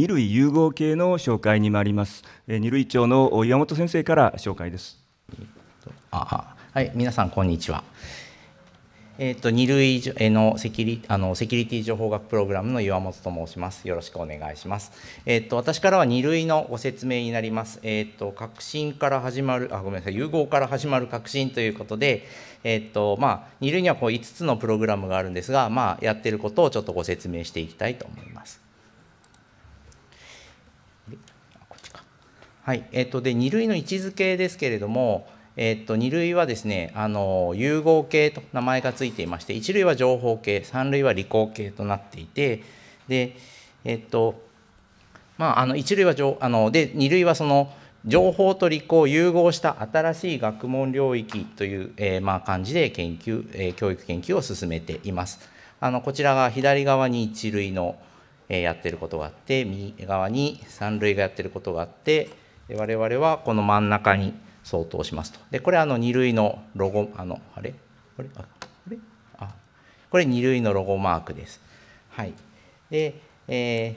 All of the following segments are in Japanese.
二類融合系の紹介に参ります。え二類長の岩本先生から紹介です。あはい、皆さんこんにちは。えっ、ー、と二類のセキュリあのセキュリティ情報学プログラムの岩本と申します。よろしくお願いします。えっ、ー、と私からは二類のご説明になります。えっ、ー、と革新から始まるあごめんなさい融合から始まる革新ということで。えっとまあ、二類にはこう5つのプログラムがあるんですが、まあ、やってることをちょっとご説明していきたいと思います。はい、えっ、とで2類の位置づけですけれども、えっと、2類はですねあの融合系と名前がついていまして1類は情報系3類は理工系となっていてでえっとまああの1類はあので2類はその情報と理工を融合した新しい学問領域という、えー、まあ、感じで研究、えー、教育研究を進めています。あのこちらが左側に1類の、えやってることがあって右側に3類がやってることがあって我々はこの真ん中に相当しますと。で、これあの2類のロゴ、あの、あれこれあれあ、これ2類のロゴマークです。はい。で、えー、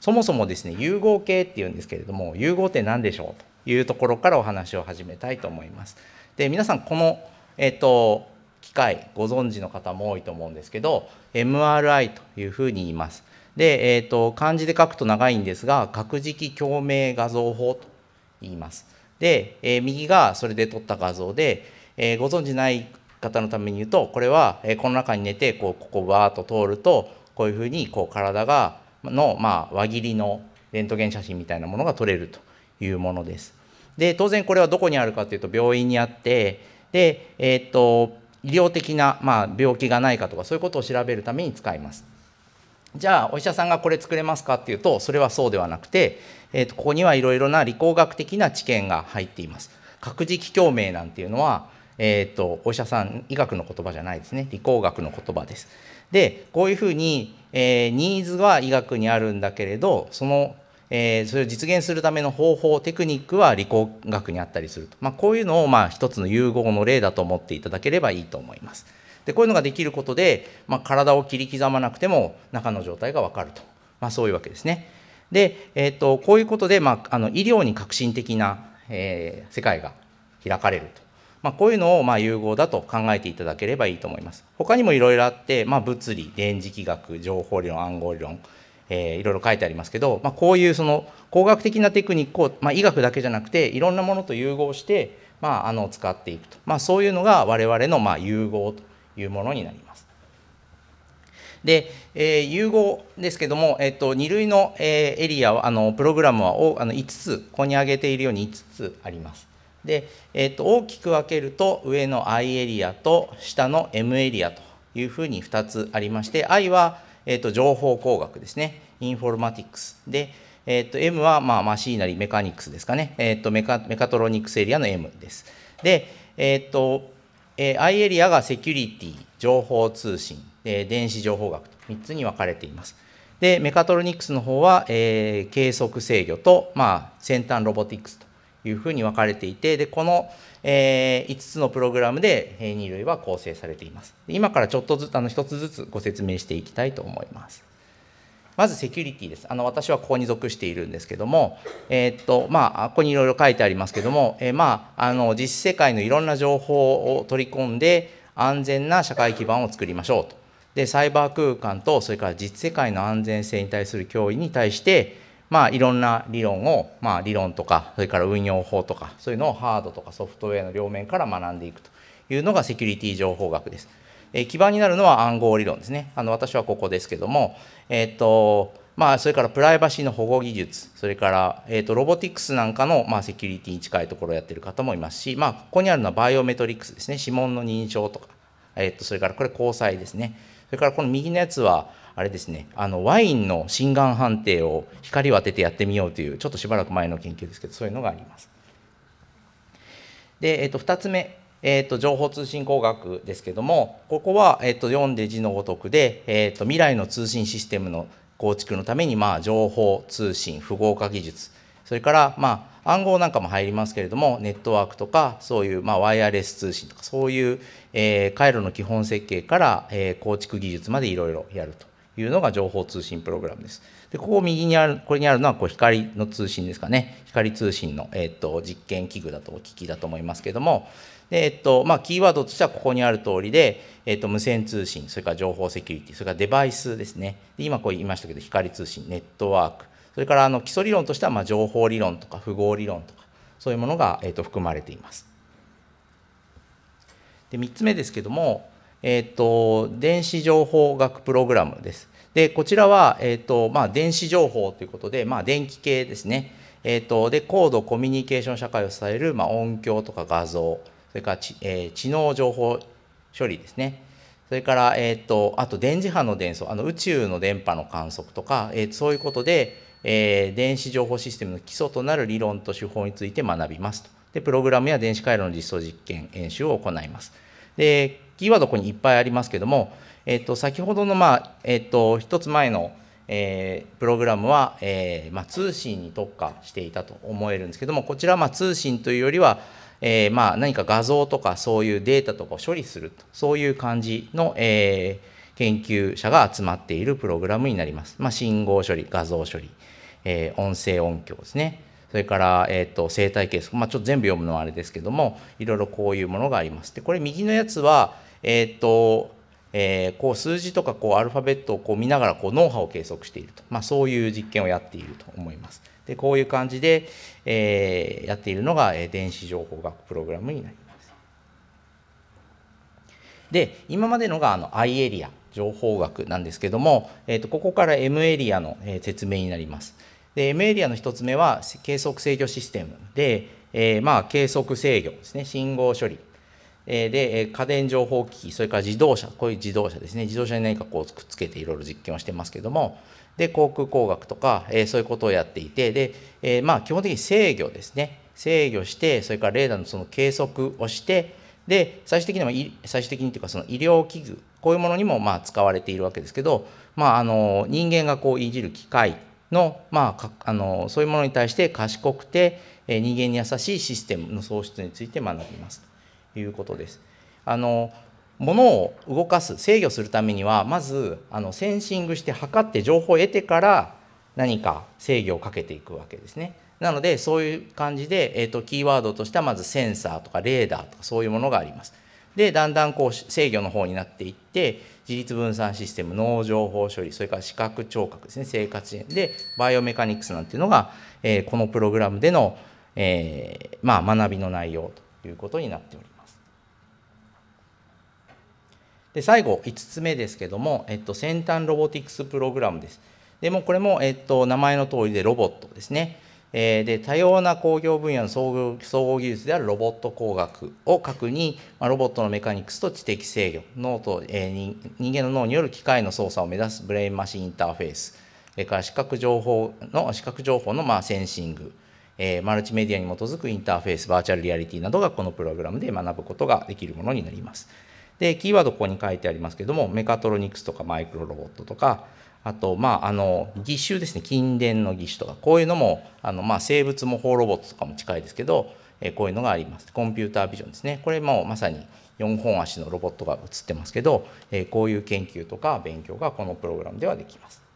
そもそもですね、融合系っていうんですけれども、融合って何でしょうというところからお話を始めたいと思います。で、皆さん、この、えっ、ー、と、機械ご存知の方も多いと思うんですけど MRI というふうに言いますで、えーと、漢字で書くと長いんですが核磁共鳴画像法と言います。で、えー、右がそれで撮った画像で、えー、ご存じない方のために言うとこれは、えー、この中に寝てこうここをわーっと通るとこういうふうにこう体がの、まあ、輪切りのレントゲン写真みたいなものが撮れるというものです。で当然これはどこにあるかというと病院にあってで、えーと医療的な、まあ、病気がないかとかそういうことを調べるために使います。じゃあお医者さんがこれ作れますかっていうとそれはそうではなくて、えー、とここにはいろいろな理工学的な知見が入っています。核磁気共鳴なんていうのは、えーと、お医者さん医学の言葉じゃないですね理工学の言葉です。でこういうふうに、えー、ニーズは医学にあるんだけれどその、えー、それを実現するための方法テクニックは理工学にあったりすると、まあ、こういうのをまあ一つの融合の例だと思っていただければいいと思います。でこういうのができることで、まあ、体を切り刻まなくても中の状態が分かると、まあ、そういうわけですね。で、えーと、こういうことで、まあ、あの医療に革新的な、えー、世界が開かれると、まあ、こういうのを、まあ、融合だと考えていただければいいと思います。他にもいろいろあって、まあ、物理電磁気学情報理論暗号理論えー、いろいろ書いてありますけど、まあ、こういうその工学的なテクニックを、まあ、医学だけじゃなくていろんなものと融合して、まあ、あの使っていくと、まあ、そういうのが我々のまあ融合というものになります。で、えー、融合ですけども、えっと、2類の、えー、エリアあのプログラムはおあの5つここに挙げているように5つあります。で、えっと、大きく分けると上の I エリアと下の M エリアというふうに2つありまして I は、えっと、情報工学ですねインフォルマティクスで、えっと、M は、まあ、マシーナリメカニクスですかね、えっと、メカメカトロニクスエリアの M です。で、えっとえー、I エリアがセキュリティ、情報通信、えー、電子情報学と3つに分かれています。で、メカトロニクスの方は、えー、計測制御と、まあ、先端ロボティクスというふうに分かれていて、で、この、えー、5つのプログラムで、えー、2類は構成されています。今からちょっとずつ、あの、1つずつご説明していきたいと思います。まずセキュリティです。あの私はここに属しているんですけども、えー、っとまあ、ここにいろいろ書いてありますけども、えー、まあ、あの実世界のいろんな情報を取り込んで安全な社会基盤を作りましょうと。でサイバー空間とそれから実世界の安全性に対する脅威に対して、まあ、いろんな理論を、まあ、理論とかそれから運用法とかそういうのをハードとかソフトウェアの両面から学んでいくというのがセキュリティ情報学です。え基盤になるのは暗号理論ですね。あの私はここですけども、えっ、ー、と、まあ、それからプライバシーの保護技術、それから、えーと、ロボティクスなんかの、まあ、セキュリティに近いところをやってる方もいますし、まあ、ここにあるのはバイオメトリックスですね、指紋の認証とか、えーと、それからこれ、交際ですね、それからこの右のやつは、あれですね、あのワインの心眼判定を光を当ててやってみようという、ちょっとしばらく前の研究ですけど、そういうのがあります。で、えーと、と2つ目、えーと、情報通信工学ですけどもここは、えーと、読んで字のごとくで、えーと、と未来の通信システムの構築のために、まあ、情報通信符号化技術それから、まあ、暗号なんかも入りますけれどもネットワークとかそういう、まあ、ワイヤレス通信とかそういう、えー、回路の基本設計から、えー、構築技術までいろいろやると。いうのが情報通信プログラムです。で、ここ右にある、これにあるのはこう光の通信ですかね。光通信の、えっ、ー、と、実験器具だと、お聞きだと思いますけども、でえっとまあ、キーワードとしてはここにある通りで、えっと、無線通信、それから情報セキュリティ、それからデバイスですね。で今こう言いましたけど、光通信、ネットワーク、それからあの基礎理論としてはまあ情報理論とか符号理論とか、そういうものが、えっと、含まれています。で3つ目ですけども、えっ、ー、と、電子情報学プログラムです。で、こちらは、えっ、ー、と、まあ、電子情報ということで、まあ、電気系ですね。えっ、ー、と、で、高度コミュニケーション社会を支える、まあ、音響とか画像、それから知、え知能情報処理ですね。それから、えっ、と、あと電磁波の伝送、あの宇宙の電波の観測とか、えそういうことで、え電子情報システムの基礎となる理論と手法について学びますと。で、プログラムや電子回路の実装実験、演習を行います。で、キーワードここにいっぱいありますけども、えっと、先ほどの、まあ、えっと、1つ前の、えー、プログラムは、えー、まあ、通信に特化していたと思えるんですけども、こちらは、まあ、通信というよりは、えー、まあ、何か画像とかそういうデータとかを処理すると、そういう感じの、え研究者が集まっているプログラムになります。ま信号処理、画像処理、え音声音響ですね。それから、えーと、と生態系、まあ、ちょっと全部読むのはあれですけどもいろいろこういうものがあります。でこれ右のやつは、えっ、ー、と、えー、こう数字とかこうアルファベットをこう見ながらこう脳波を計測していると、まあ、そういう実験をやっていると思います。でこういう感じで、えー、やっているのが、え電子情報学プログラムになります。で今までのがあの I エリア情報学なんですけども、えー、とここから M エリアの、え説明になります。で M エリアの1つ目は計測制御システムで、えまあ、計測制御ですね信号処理で、家電情報機器、それから自動車、こういう自動車ですね、自動車に何かこうくっつけていろいろ実験をしてますけども、で、航空工学とか、えそういうことをやっていて、で、えまあ、基本的に制御ですね、制御して、それからレーダーのその計測をして、で、最終的には、最終的にというか、その医療器具、こういうものにもまあ使われているわけですけど、まあ、あの人間がこういじる機械の,、まあ、あのそういうものに対して賢くて人間に優しいシステムの創出について学びます。いうことです。あの物を動かす制御するためにはまずあのセンシングして測って情報を得てから何か制御をかけていくわけですね。なのでそういう感じで、えーと、とキーワードとしてはまずセンサーとかレーダーとかそういうものがあります。でだんだんこう制御の方になっていって自律分散システム脳情報処理それから視覚聴覚ですね生活支援でバイオメカニクスなんていうのが、えー、このプログラムでの、えーまあ、学びの内容ということになっております。で最後5つ目ですけども、えっと、先端ロボティクスプログラムです。でもこれも、えっと、名前の通りでロボットですね。えー、で多様な工業分野の総合技術であるロボット工学を核に、まあ、ロボットのメカニクスと知的制御脳と、えー、人間の脳による機械の操作を目指すブレインマシンインターフェースそれから視覚情報の視覚情報の、まあ、センシング、えー、マルチメディアに基づくインターフェースバーチャルリアリティなどがこのプログラムで学ぶことができるものになります。で、キーワードここに書いてありますけども、メカトロニクスとかマイクロロボットとか、あと、まあ、あの、義手ですね、近伝の義手とか、こういうのも、あの、まあ、生物模倣ロボットとかも近いですけど、えこういうのがあります。コンピュータービジョンですね。これもまさに4本足のロボットが映ってますけど、えこういう研究とか勉強がこのプログラムではできます。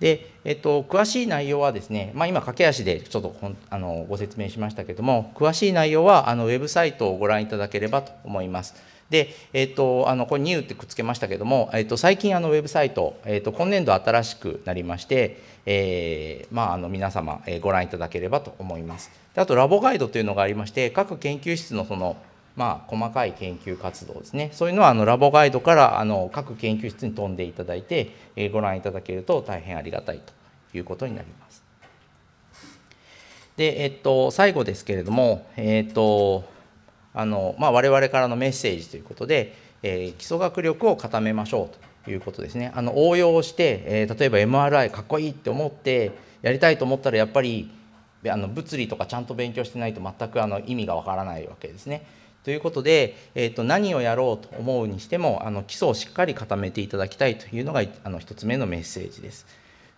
で、えっと、詳しい内容はですね、まあ、今、駆け足でちょっとあのご説明しましたけども、詳しい内容はあのウェブサイトをご覧いただければと思います。で、えっと、あのこれ、ニューってくっつけましたけども、えっと、最近、あのウェブサイト、えっと、今年度新しくなりまして、えー、まあ、あの皆様、えー、ご覧いただければと思います。であと、ラボガイドというのがありまして、各研究室のそのまあ、細かい研究活動ですねそういうのはあのラボガイドからあの各研究室に飛んでいただいて、えー、ご覧いただけると大変ありがたいということになります。で、えっと、最後ですけれども、えっとあのまあ、我々からのメッセージということで、えー、基礎学力を固めましょうということですね。あの応用して、えー、例えば MRI かっこいいって思ってやりたいと思ったらやっぱりあの物理とかちゃんと勉強してないと全くあの意味がわからないわけですね。ということで、えー、と何をやろうと思うにしてもあの基礎をしっかり固めていただきたいというのがあの1つ目のメッセージです。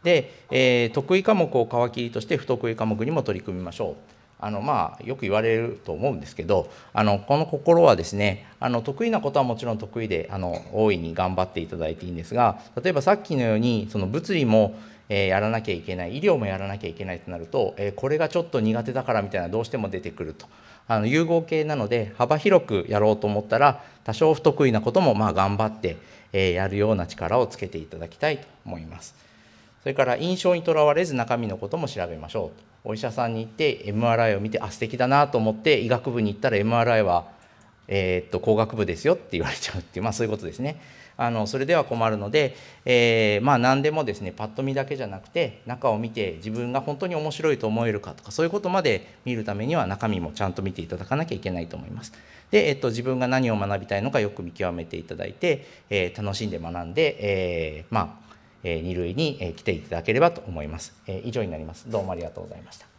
で、えー、得意科目を皮切りとして不得意科目にも取り組みましょう。あのまあ、よく言われると思うんですけどあのこの心はですねあの得意なことはもちろん得意であの大いに頑張っていただいていいんですが例えばさっきのようにその物理もえやらなきゃいけない医療もやらなきゃいけないとなると、えこれがちょっと苦手だからみたいなどうしても出てくるとあの融合系なので幅広くやろうと思ったら多少不得意なこともまあ頑張って、えやるような力をつけていただきたいと思います。それから印象にとらわれず中身のことも調べましょうお医者さんに行って MRI を見てあ素敵だなと思って医学部に行ったら MRI は、えー、っと工学部ですよって言われちゃうっていう、まあ、そういうことですね。あのそれでは困るので、えー、まあ何でもですねパッと見だけじゃなくて中を見て自分が本当に面白いと思えるかとかそういうことまで見るためには中身もちゃんと見ていただかなきゃいけないと思います。で、えっと、自分が何を学びたいのかよく見極めていただいて、えー、楽しんで学んで、えー、まあ、えー、2類に来ていただければと思います。えー、以上になります。どうもありがとうございました。